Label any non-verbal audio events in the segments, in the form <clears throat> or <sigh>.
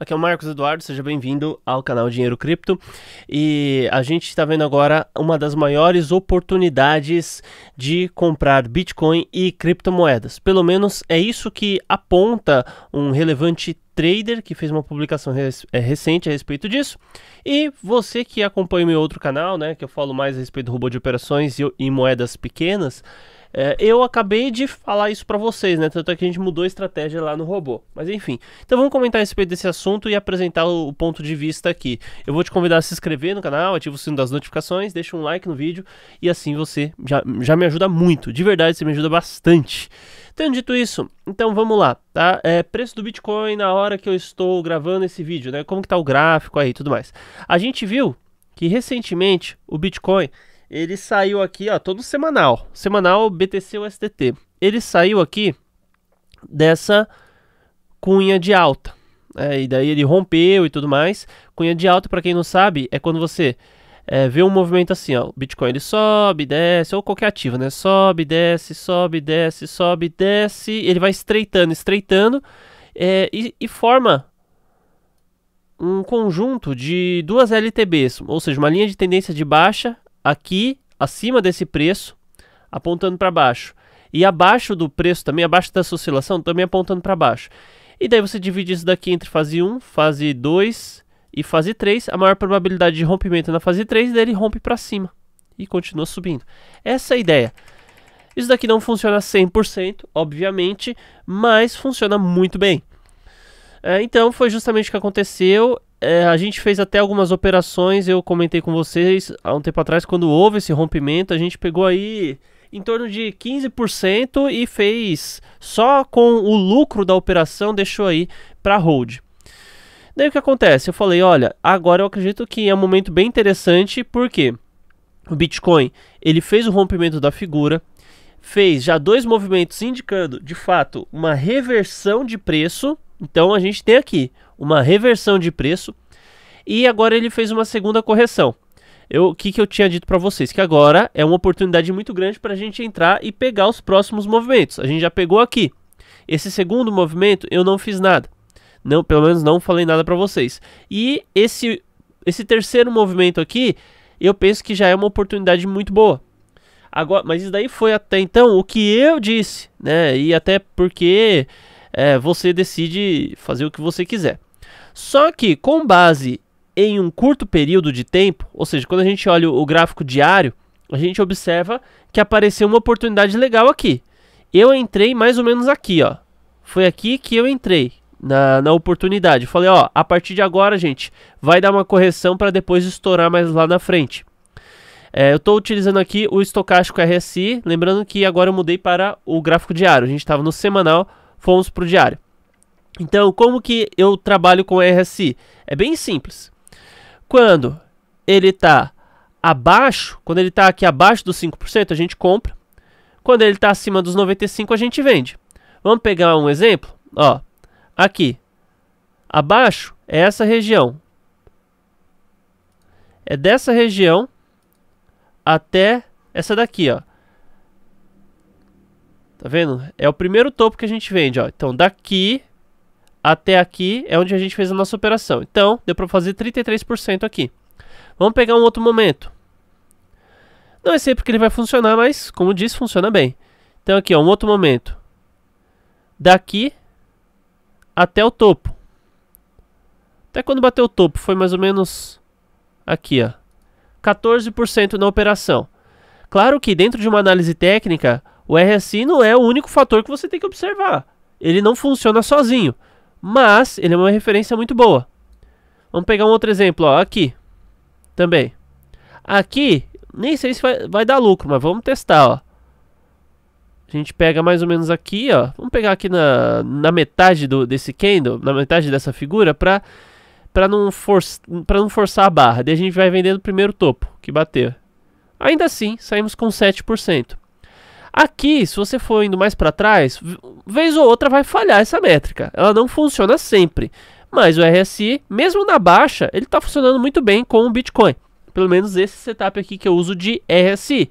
Aqui é o Marcos Eduardo, seja bem-vindo ao canal Dinheiro Cripto. E a gente está vendo agora uma das maiores oportunidades de comprar Bitcoin e criptomoedas. Pelo menos é isso que aponta um relevante trader que fez uma publicação res é, recente a respeito disso. E você que acompanha meu outro canal, né, que eu falo mais a respeito do robô de operações e, e moedas pequenas. É, eu acabei de falar isso para vocês, né? Tanto é que a gente mudou a estratégia lá no robô. Mas enfim. Então vamos comentar a respeito desse assunto e apresentar o, o ponto de vista aqui. Eu vou te convidar a se inscrever no canal, ativa o sino das notificações, deixa um like no vídeo e assim você já, já me ajuda muito. De verdade, você me ajuda bastante. Tendo dito isso, então vamos lá, tá? É, preço do Bitcoin na hora que eu estou gravando esse vídeo, né? Como que tá o gráfico aí e tudo mais. A gente viu que recentemente o Bitcoin ele saiu aqui, ó, todo semanal. Semanal BTC USDT. Ele saiu aqui dessa cunha de alta. É, e daí ele rompeu e tudo mais. Cunha de alta, para quem não sabe, é quando você é, vê um movimento assim, ó. O Bitcoin ele sobe, desce, ou qualquer ativo, né? Sobe, desce, sobe, desce, sobe, desce. Ele vai estreitando, estreitando. É, e, e forma um conjunto de duas LTBs, ou seja, uma linha de tendência de baixa aqui acima desse preço, apontando para baixo. E abaixo do preço também, abaixo dessa oscilação, também apontando para baixo. E daí você divide isso daqui entre fase 1, fase 2 e fase 3. A maior probabilidade de rompimento é na fase 3, daí ele rompe para cima e continua subindo. Essa é a ideia. Isso daqui não funciona 100%, obviamente, mas funciona muito bem. É, então foi justamente o que aconteceu é, a gente fez até algumas operações, eu comentei com vocês há um tempo atrás, quando houve esse rompimento, a gente pegou aí em torno de 15% e fez só com o lucro da operação, deixou aí para hold. Daí o que acontece? Eu falei, olha, agora eu acredito que é um momento bem interessante, porque o Bitcoin, ele fez o rompimento da figura, fez já dois movimentos indicando, de fato, uma reversão de preço. Então a gente tem aqui uma reversão de preço. E agora ele fez uma segunda correção. O que, que eu tinha dito para vocês? Que agora é uma oportunidade muito grande para a gente entrar e pegar os próximos movimentos. A gente já pegou aqui. Esse segundo movimento eu não fiz nada. Não, pelo menos não falei nada para vocês. E esse, esse terceiro movimento aqui, eu penso que já é uma oportunidade muito boa. Agora, mas isso daí foi até então o que eu disse, né? E até porque é, você decide fazer o que você quiser. Só que com base em um curto período de tempo, ou seja, quando a gente olha o gráfico diário, a gente observa que apareceu uma oportunidade legal aqui. Eu entrei mais ou menos aqui, ó. Foi aqui que eu entrei na, na oportunidade. Falei, ó, a partir de agora, gente, vai dar uma correção para depois estourar mais lá na frente. É, eu estou utilizando aqui o estocástico RSI, lembrando que agora eu mudei para o gráfico diário. A gente estava no semanal, fomos para o diário. Então, como que eu trabalho com RSI? É bem simples. Quando ele está abaixo, quando ele está aqui abaixo dos 5%, a gente compra. Quando ele está acima dos 95%, a gente vende. Vamos pegar um exemplo? Ó, aqui. Abaixo é essa região. É dessa região até essa daqui, ó. Tá vendo? É o primeiro topo que a gente vende, ó. Então, daqui até aqui é onde a gente fez a nossa operação. Então, deu para fazer 33% aqui. Vamos pegar um outro momento. Não é sempre que ele vai funcionar, mas como diz, funciona bem. Então aqui, ó, um outro momento. Daqui até o topo. Até quando bateu o topo, foi mais ou menos aqui, ó. 14% na operação. Claro que dentro de uma análise técnica, o RSI não é o único fator que você tem que observar. Ele não funciona sozinho mas ele é uma referência muito boa. Vamos pegar um outro exemplo, ó, aqui também. Aqui, nem sei se vai, vai dar lucro, mas vamos testar, ó. A gente pega mais ou menos aqui, ó. Vamos pegar aqui na, na metade do, desse candle, na metade dessa figura, pra, pra, não for, pra não forçar a barra. Daí a gente vai vender no primeiro topo que bateu. Ainda assim, saímos com 7%. Aqui, se você for indo mais para trás, vez ou outra vai falhar essa métrica. Ela não funciona sempre. Mas o RSI, mesmo na baixa, ele está funcionando muito bem com o Bitcoin. Pelo menos esse setup aqui que eu uso de RSI.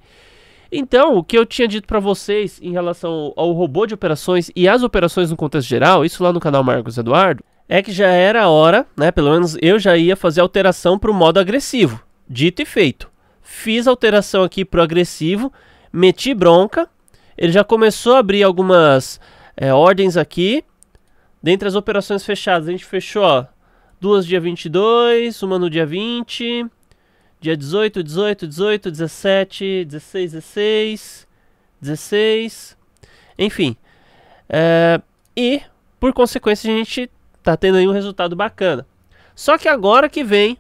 Então, o que eu tinha dito para vocês em relação ao robô de operações e às operações no contexto geral, isso lá no canal Marcos Eduardo, é que já era a hora, né? Pelo menos eu já ia fazer alteração para o modo agressivo. Dito e feito. Fiz alteração aqui para o agressivo meti bronca. Ele já começou a abrir algumas é, ordens aqui. Dentre as operações fechadas, a gente fechou, ó, duas dia 22, uma no dia 20, dia 18, 18, 18, 17, 16, 16, 16, enfim. É, e, por consequência, a gente tá tendo aí um resultado bacana. Só que agora que vem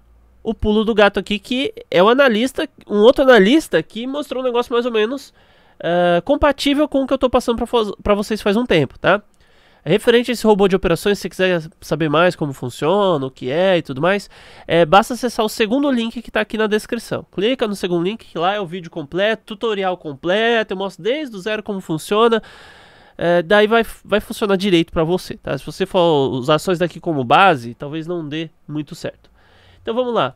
o pulo do gato aqui, que é um analista, um outro analista que mostrou um negócio mais ou menos uh, compatível com o que eu estou passando para vocês faz um tempo, tá? É referente a esse robô de operações, se quiser saber mais como funciona, o que é e tudo mais, é, basta acessar o segundo link que está aqui na descrição. Clica no segundo link, que lá é o vídeo completo, tutorial completo, eu mostro desde o zero como funciona. É, daí vai, vai funcionar direito para você, tá? Se você for usar só isso daqui como base, talvez não dê muito certo. Então vamos lá.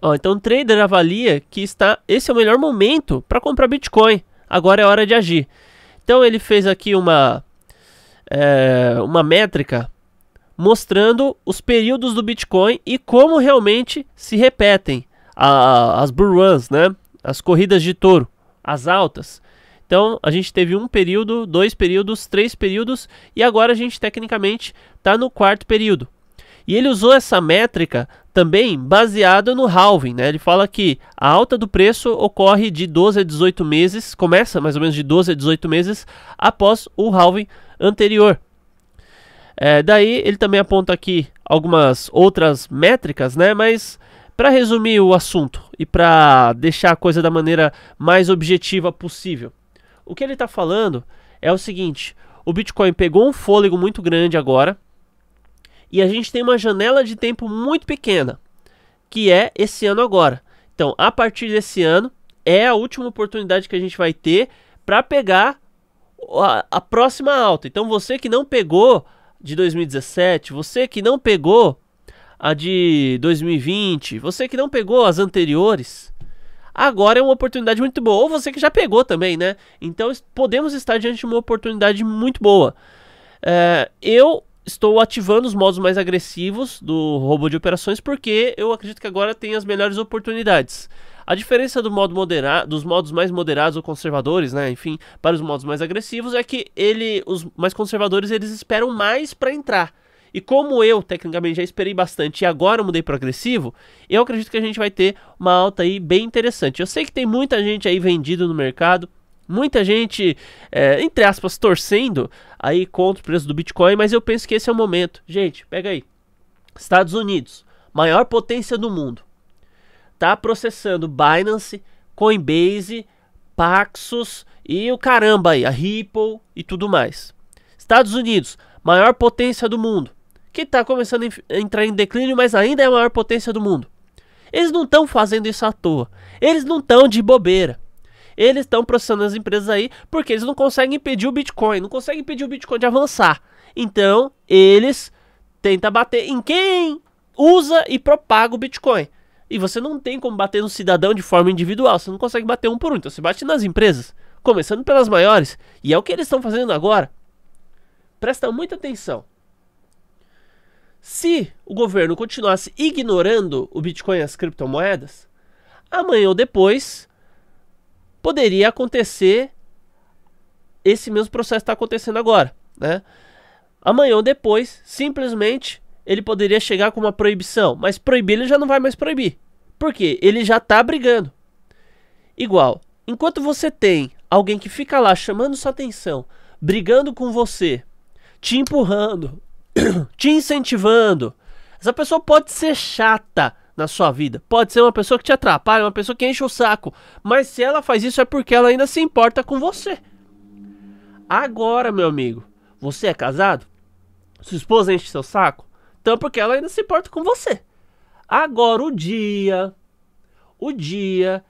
Ó, então o trader avalia que está esse é o melhor momento para comprar Bitcoin. Agora é hora de agir. Então ele fez aqui uma é, uma métrica mostrando os períodos do Bitcoin e como realmente se repetem a, as bull runs, né? As corridas de touro, as altas. Então a gente teve um período, dois períodos, três períodos e agora a gente tecnicamente está no quarto período. E ele usou essa métrica também baseado no halving, né? Ele fala que a alta do preço ocorre de 12 a 18 meses, começa mais ou menos de 12 a 18 meses após o halving anterior. É, daí ele também aponta aqui algumas outras métricas, né? Mas para resumir o assunto e para deixar a coisa da maneira mais objetiva possível, o que ele está falando é o seguinte: o Bitcoin pegou um fôlego muito grande agora, e a gente tem uma janela de tempo muito pequena, que é esse ano agora. Então, a partir desse ano, é a última oportunidade que a gente vai ter para pegar a, a próxima alta. Então, você que não pegou de 2017, você que não pegou a de 2020, você que não pegou as anteriores, agora é uma oportunidade muito boa. Ou você que já pegou também, né? Então podemos estar diante de uma oportunidade muito boa. É, eu estou ativando os modos mais agressivos do robô de operações porque eu acredito que agora tem as melhores oportunidades. A diferença do modo moderado, dos modos mais moderados ou conservadores, né, enfim, para os modos mais agressivos é que ele, os mais conservadores, eles esperam mais para entrar. E como eu, tecnicamente, já esperei bastante e agora mudei para agressivo, eu acredito que a gente vai ter uma alta aí bem interessante. Eu sei que tem muita gente aí vendido no mercado, muita gente, é, entre aspas, torcendo aí contra o preço do Bitcoin, mas eu penso que esse é o momento. Gente, pega aí. Estados Unidos, maior potência do mundo, tá processando Binance, Coinbase, Paxos e o caramba aí, a Ripple e tudo mais. Estados Unidos, maior potência do mundo, que está começando a entrar em declínio, mas ainda é a maior potência do mundo. Eles não estão fazendo isso à toa. Eles não estão de bobeira. Eles estão processando as empresas aí porque eles não conseguem impedir o Bitcoin, não conseguem impedir o Bitcoin de avançar. Então, eles tentam bater em quem usa e propaga o Bitcoin. E você não tem como bater no cidadão de forma individual, você não consegue bater um por um, então você bate nas empresas, começando pelas maiores, e é o que eles estão fazendo agora. Presta muita atenção. Se o governo continuasse ignorando o Bitcoin e as criptomoedas, amanhã ou depois poderia acontecer esse mesmo processo está acontecendo agora, né? Amanhã ou depois, simplesmente ele poderia chegar com uma proibição, mas proibir ele já não vai mais proibir. Por quê? Ele já está brigando. Igual, enquanto você tem alguém que fica lá chamando sua atenção, brigando com você, te empurrando, <clears throat> te incentivando, essa pessoa pode ser chata, na sua vida. Pode ser uma pessoa que te atrapalha, uma pessoa que enche o saco. Mas se ela faz isso é porque ela ainda se importa com você. Agora, meu amigo, você é casado? Sua esposa enche seu saco? Então é porque ela ainda se importa com você. Agora o dia, o dia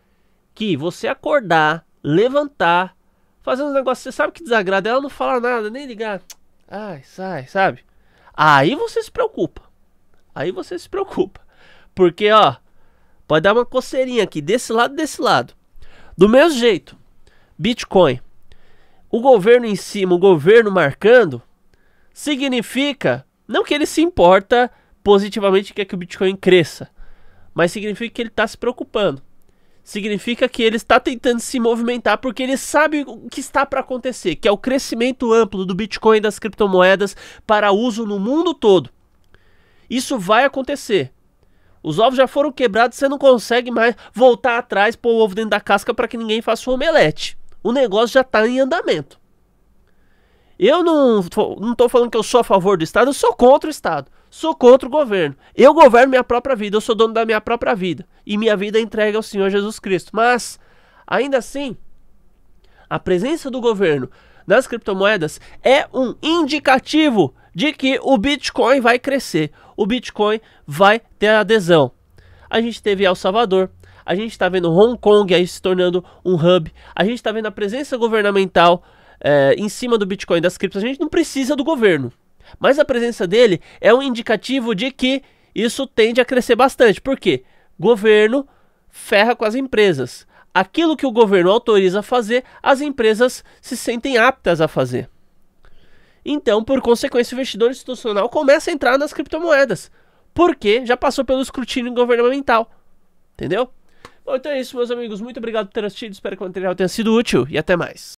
que você acordar, levantar, fazer uns negócios, você sabe que desagrada, ela não fala nada, nem ligar. Ai, sai, sabe? Aí você se preocupa. Aí você se preocupa. Porque, ó, pode dar uma coceirinha aqui, desse lado desse lado. Do mesmo jeito, Bitcoin. O governo em cima, o governo marcando, significa não que ele se importa positivamente quer é que o Bitcoin cresça, mas significa que ele está se preocupando. Significa que ele está tentando se movimentar porque ele sabe o que está para acontecer, que é o crescimento amplo do Bitcoin e das criptomoedas para uso no mundo todo. Isso vai acontecer. Os ovos já foram quebrados, você não consegue mais voltar atrás, pôr o ovo dentro da casca para que ninguém faça o omelete. O negócio já está em andamento. Eu não, não falando que eu sou a favor do Estado, eu sou contra o Estado. Sou contra o governo. Eu governo minha própria vida, eu sou dono da minha própria vida. E minha vida é entregue ao Senhor Jesus Cristo. Mas, ainda assim, a presença do governo nas criptomoedas é um indicativo de que o Bitcoin vai crescer, o Bitcoin vai ter adesão. A gente teve El Salvador, a gente está vendo Hong Kong aí se tornando um hub, a gente está vendo a presença governamental é, em cima do Bitcoin das criptos. A gente não precisa do governo, mas a presença dele é um indicativo de que isso tende a crescer bastante. Por quê? Governo ferra com as empresas. Aquilo que o governo autoriza a fazer, as empresas se sentem aptas a fazer. Então, por consequência, o investidor institucional começa a entrar nas criptomoedas. Porque já passou pelo escrutínio governamental. Entendeu? Bom, então é isso, meus amigos. Muito obrigado por ter assistido. Espero que o material tenha sido útil e até mais.